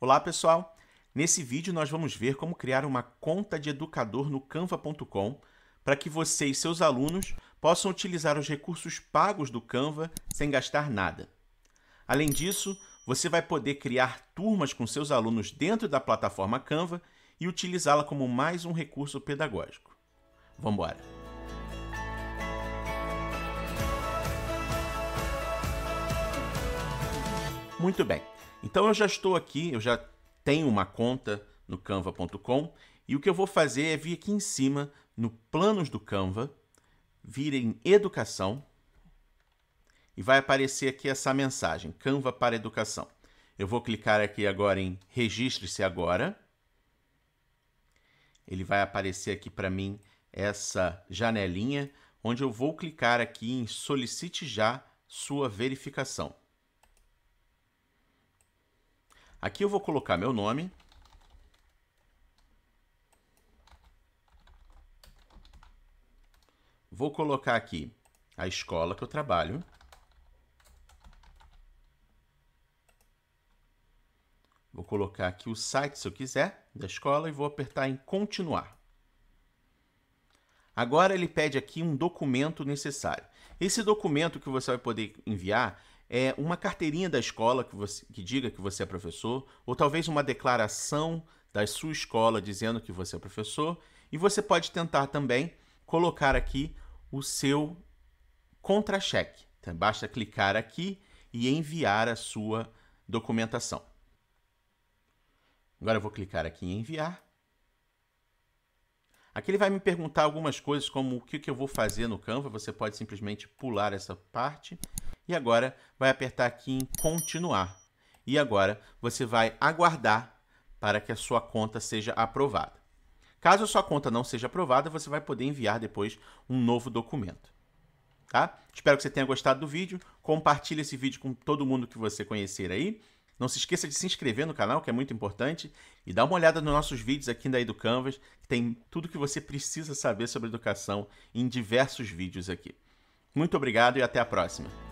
Olá pessoal! Nesse vídeo nós vamos ver como criar uma conta de educador no canva.com para que você e seus alunos possam utilizar os recursos pagos do Canva sem gastar nada. Além disso, você vai poder criar turmas com seus alunos dentro da plataforma Canva e utilizá-la como mais um recurso pedagógico. Vamos embora! Muito bem. Então eu já estou aqui, eu já tenho uma conta no canva.com e o que eu vou fazer é vir aqui em cima no planos do Canva, vir em educação e vai aparecer aqui essa mensagem, Canva para educação. Eu vou clicar aqui agora em registre-se agora. Ele vai aparecer aqui para mim essa janelinha onde eu vou clicar aqui em solicite já sua verificação. Aqui eu vou colocar meu nome. Vou colocar aqui a escola que eu trabalho. Vou colocar aqui o site, se eu quiser, da escola e vou apertar em continuar. Agora ele pede aqui um documento necessário. Esse documento que você vai poder enviar é, uma carteirinha da escola que, você, que diga que você é professor, ou talvez uma declaração da sua escola dizendo que você é professor, e você pode tentar também colocar aqui o seu contra-cheque. Então, basta clicar aqui e enviar a sua documentação. Agora eu vou clicar aqui em enviar. Aqui ele vai me perguntar algumas coisas, como o que eu vou fazer no Canva. Você pode simplesmente pular essa parte e agora vai apertar aqui em continuar. E agora você vai aguardar para que a sua conta seja aprovada. Caso a sua conta não seja aprovada, você vai poder enviar depois um novo documento. Tá? Espero que você tenha gostado do vídeo. Compartilhe esse vídeo com todo mundo que você conhecer aí. Não se esqueça de se inscrever no canal, que é muito importante, e dá uma olhada nos nossos vídeos aqui da EduCanvas, que tem tudo o que você precisa saber sobre educação em diversos vídeos aqui. Muito obrigado e até a próxima!